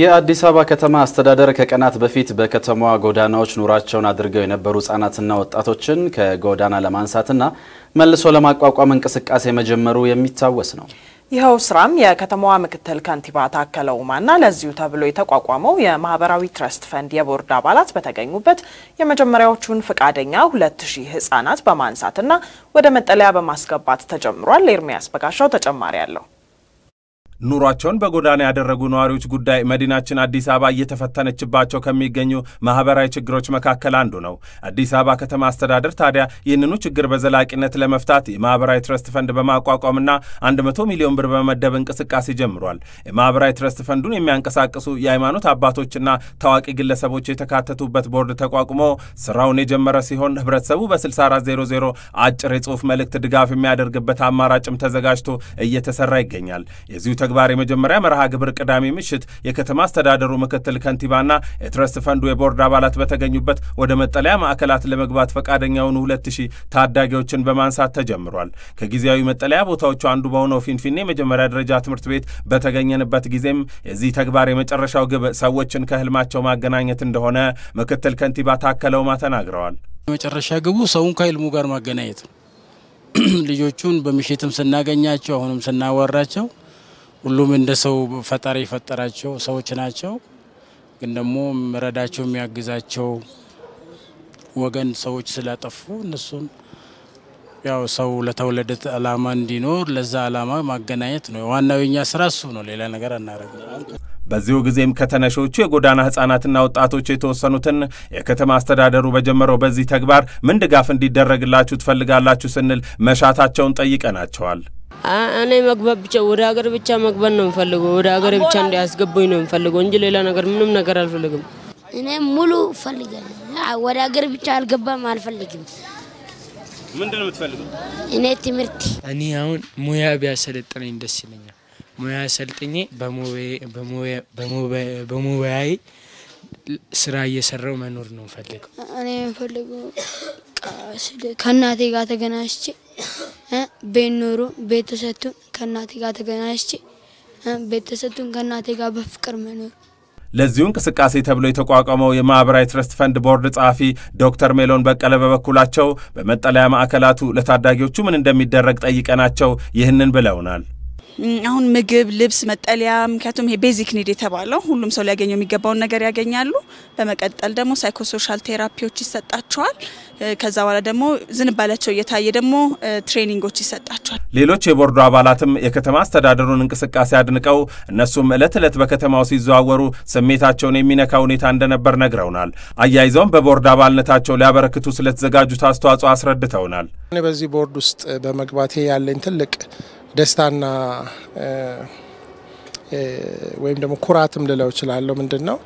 የአዲስ አበባ ከተማ አስተዳደር ከቀናት በፊት በከተማዋ ጎዳናዎች ኑሯቸውን አድርገው የነበሩ ህጻናትና ወጣቶችን ከጎዳና ለማንሳትና መልሶ ለማቋቋም እንቅስቃሴ መጀመሩ የሚታወስ ነው። ይኸው ስራም የከተማዋ ምክትል ከንቲባ ታከለ ኡማና ለዚሁ ተብሎ የተቋቋመው የማህበራዊ ትረስት ፈንድ የቦርድ አባላት በተገኙበት የመጀመሪያዎቹን ፈቃደኛ ሁለት ሺህ ህጻናት በማንሳትና ወደ መጠለያ በማስገባት ተጀምሯል። ኤርሚያስ በጋሻው ተጨማሪ አለው። ኑሯቸውን በጎዳና ያደረጉ ነዋሪዎች ጉዳይ መዲናችን አዲስ አበባ እየተፈተነችባቸው ከሚገኙ ማህበራዊ ችግሮች መካከል አንዱ ነው። አዲስ አበባ ከተማ አስተዳደር ታዲያ ይህንኑ ችግር በዘላቂነት ለመፍታት የማህበራዊ ትረስት ፈንድ በማቋቋምና 100 ሚሊዮን ብር በመደብ እንቅስቃሴ ጀምሯል። የማህበራዊ ትረስት ፈንዱን የሚያንቀሳቅሱ የሃይማኖት አባቶችና ታዋቂ ግለሰቦች የተካተቱበት ቦርድ ተቋቁሞ ስራውን የጀመረ ሲሆን ህብረተሰቡ በ6400 አጭር የጽሁፍ መልእክት ድጋፍ የሚያደርግበት አማራጭም ተዘጋጅቶ እየተሰራ ይገኛል። የዚሁ ተግባር የመጀመሪያ መርሃ ግብር ቅዳሜ ምሽት የከተማ አስተዳደሩ ምክትል ከንቲባና የትረስት ፈንዱ የቦርድ አባላት በተገኙበት ወደ መጠለያ ማዕከላት ለመግባት ፈቃደኛ የሆኑ ሁለት ሺህ ታዳጊዎችን በማንሳት ተጀምሯል። ከጊዜያዊ መጠለያ ቦታዎቹ አንዱ በሆነው ፊንፊኔ የመጀመሪያ ደረጃ ትምህርት ቤት በተገኘንበት ጊዜም የዚህ ተግባር የመጨረሻው ግብ ሰዎችን ከህልማቸው ማገናኘት እንደሆነ ምክትል ከንቲባ ታከለው ውማ ተናግረዋል። የመጨረሻ ግቡ ሰውን ከህልሙ ጋር ማገናኘት ልጆቹን በምሽትም ስናገኛቸው አሁንም ስናወራቸው ሁሉም እንደ ሰው ፈጣሪ የፈጠራቸው ሰዎች ናቸው። ግን ደግሞ ረዳቸው የሚያግዛቸው ወገን ሰዎች ስላጠፉ እነሱን ያው ሰው ለተወለደ አላማ እንዲኖር ለዛ አላማ ማገናኘት ነው ዋናው የኛ ስራ እሱ ነው። ሌላ ነገር አናደርግም። በዚሁ ጊዜም ከተነሾቹ የጎዳና ህጻናትና ወጣቶች የተወሰኑትን የከተማ አስተዳደሩ በጀመረው በዚህ ተግባር ምን ድጋፍ እንዲደረግላችሁ ትፈልጋላችሁ ስንል መሻታቸውን ጠይቀናቸዋል። እኔ መግባት ብቻ ወደ ሀገር ብቻ መግባት ነው የምፈልገው። ወደ ሀገር ብቻ እንዲያስገቡኝ ነው የምፈልገው እንጂ ሌላ ነገር ምንም ነገር አልፈልግም። እኔ ሙሉ እፈልጋለሁ። ወደ ሀገር ብቻ አልገባም አልፈልግም። ምንድን ነው የምትፈልገው? እኔ ትምህርት እኔ አሁን ሙያ ቢያሰለጥነኝ ደስ ይለኛል። ሙያ ሰልጥኜ በሙያዬ ስራ እየሰራው መኖር ነው የምፈልገው። እኔ የምፈልገው ከእናቴ ጋር ተገናኝቼ ቤኖሮ ቤተሰቱ ቤተሰቱን ከእናቴ ጋር ተገናኝቼ ቤተሰቱን ከእናቴ ጋር በፍቅር መኖር ለዚሁ እንቅስቃሴ ተብሎ የተቋቋመው የማኅበራዊ ትረስት ፈንድ ቦርድ ጸሐፊ ዶክተር ሜሎን በቀለ በበኩላቸው በመጠለያ ማዕከላቱ ለታዳጊዎቹ ምን እንደሚደረግ ጠይቀናቸው ይህንን ብለውናል። አሁን ምግብ፣ ልብስ፣ መጠለያ ምክንያቱም ይሄ ቤዚክ ኒድ የተባለው ሁሉም ሰው ሊያገኘው የሚገባውን ነገር ያገኛሉ። በመቀጠል ደግሞ ሳይኮሶሻል ቴራፒዎች ይሰጣቸዋል። ከዛ በኋላ ደግሞ ዝንባላቸው እየታየ ደግሞ ትሬኒንጎች ይሰጣቸዋል። ሌሎች የቦርዱ አባላትም የከተማ አስተዳደሩን እንቅስቃሴ አድንቀው እነሱም እለት እለት በከተማው ሲዘዋወሩ ስሜታቸውን የሚነካ ሁኔታ እንደነበር ነግረውናል። አያይዘውም በቦርድ አባልነታቸው ሊያበረክቱ ስለተዘጋጁት አስተዋጽኦ አስረድተውናል። በዚህ ቦርድ ውስጥ በመግባቴ ያለኝ ትልቅ ደስታና ወይም ደግሞ ኩራትም ልለው እችላለሁ። ምንድን ነው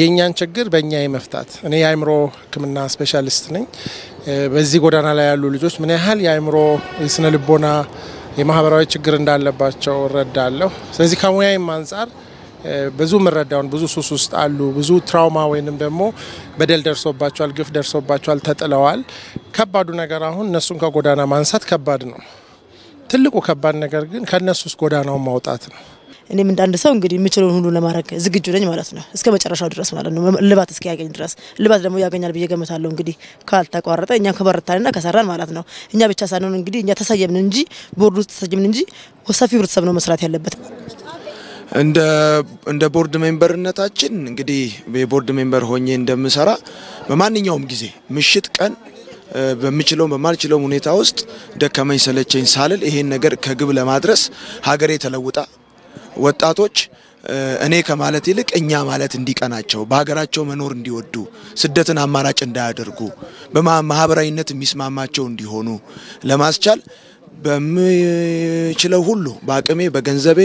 የእኛን ችግር በእኛ የመፍታት እኔ የአእምሮ ሕክምና ስፔሻሊስት ነኝ። በዚህ ጎዳና ላይ ያሉ ልጆች ምን ያህል የአእምሮ የስነ ልቦና የማህበራዊ ችግር እንዳለባቸው እረዳለሁ። ስለዚህ ከሙያዬም አንጻር ብዙ ምረዳውን ብዙ ሱስ ውስጥ አሉ። ብዙ ትራውማ ወይንም ደግሞ በደል ደርሶባቸዋል፣ ግፍ ደርሶባቸዋል፣ ተጥለዋል። ከባዱ ነገር አሁን እነሱን ከጎዳና ማንሳት ከባድ ነው። ትልቁ ከባድ ነገር ግን ከእነሱ ውስጥ ጎዳናውን ማውጣት ነው። እኔም እንዳንድ ሰው እንግዲህ የምችለውን ሁሉ ለማድረግ ዝግጁ ነኝ ማለት ነው፣ እስከ መጨረሻው ድረስ ማለት ነው፣ ልባት እስኪያገኝ ድረስ። ልባት ደግሞ ያገኛል ብዬ ገምታለሁ። እንግዲህ ካልተቋረጠ እኛ ከበረታንና ከሰራን ማለት ነው። እኛ ብቻ ሳንሆን እንግዲህ እኛ ተሰየምን እንጂ ውስጥ ተሰየምን እንጂ ሰፊ ህብረተሰብ ነው መስራት ያለበት። እንደ ቦርድ ሜምበርነታችን እንግዲህ የቦርድ ሜምበር ሆኜ እንደምሰራ በማንኛውም ጊዜ ምሽት፣ ቀን በምችለው በማልችለው ሁኔታ ውስጥ ደከመኝ ሰለቸኝ ሳልል ይሄን ነገር ከግብ ለማድረስ ሀገሬ ተለውጣ ወጣቶች እኔ ከማለት ይልቅ እኛ ማለት እንዲቀናቸው በሀገራቸው መኖር እንዲወዱ ስደትን አማራጭ እንዳያደርጉ በማህበራዊነት የሚስማማቸው እንዲሆኑ ለማስቻል በምችለው ሁሉ በአቅሜ በገንዘቤ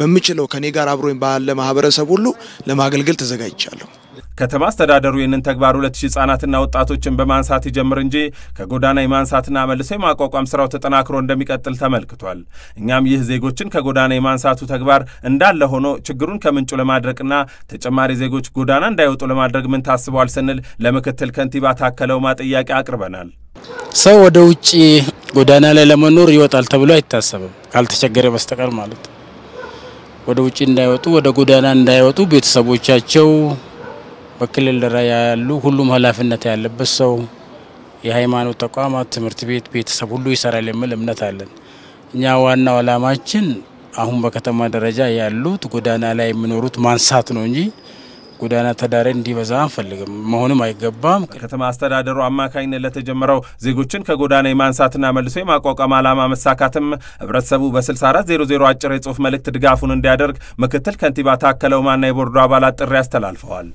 በምችለው ከኔ ጋር አብሮኝ ባለ ማህበረሰብ ሁሉ ለማገልገል ተዘጋጅቻለሁ። ከተማ አስተዳደሩ ይህንን ተግባር ሁለት ሺህ ህጻናትና ወጣቶችን በማንሳት ይጀምር እንጂ ከጎዳና የማንሳትና መልሶ የማቋቋም ስራው ተጠናክሮ እንደሚቀጥል ተመልክቷል። እኛም ይህ ዜጎችን ከጎዳና የማንሳቱ ተግባር እንዳለ ሆኖ ችግሩን ከምንጩ ለማድረቅና ተጨማሪ ዜጎች ጎዳና እንዳይወጡ ለማድረግ ምን ታስበዋል ስንል ለምክትል ከንቲባ ታከለ ኡማ ጥያቄ አቅርበናል። ሰው ወደ ውጭ ጎዳና ላይ ለመኖር ይወጣል ተብሎ አይታሰብም፣ ካልተቸገረ በስተቀር ማለት ወደ ውጭ እንዳይወጡ ወደ ጎዳና እንዳይወጡ ቤተሰቦቻቸው በክልል ደረጃ ያሉ ሁሉም ኃላፊነት ያለበት ሰው የሃይማኖት ተቋማት፣ ትምህርት ቤት፣ ቤተሰብ ሁሉ ይሰራል የሚል እምነት አለን። እኛ ዋናው ዓላማችን አሁን በከተማ ደረጃ ያሉት ጎዳና ላይ የሚኖሩት ማንሳት ነው እንጂ ጎዳና ተዳሪ እንዲበዛ አንፈልግም፣ መሆንም አይገባም። ከተማ አስተዳደሩ አማካኝነት ለተጀመረው ዜጎችን ከጎዳና የማንሳትና መልሶ የማቋቋም ዓላማ መሳካትም ህብረተሰቡ በ6400 አጭር የጽሁፍ መልእክት ድጋፉን እንዲያደርግ ምክትል ከንቲባ ታከለ ውማና የቦርዶ አባላት ጥሪ አስተላልፈዋል።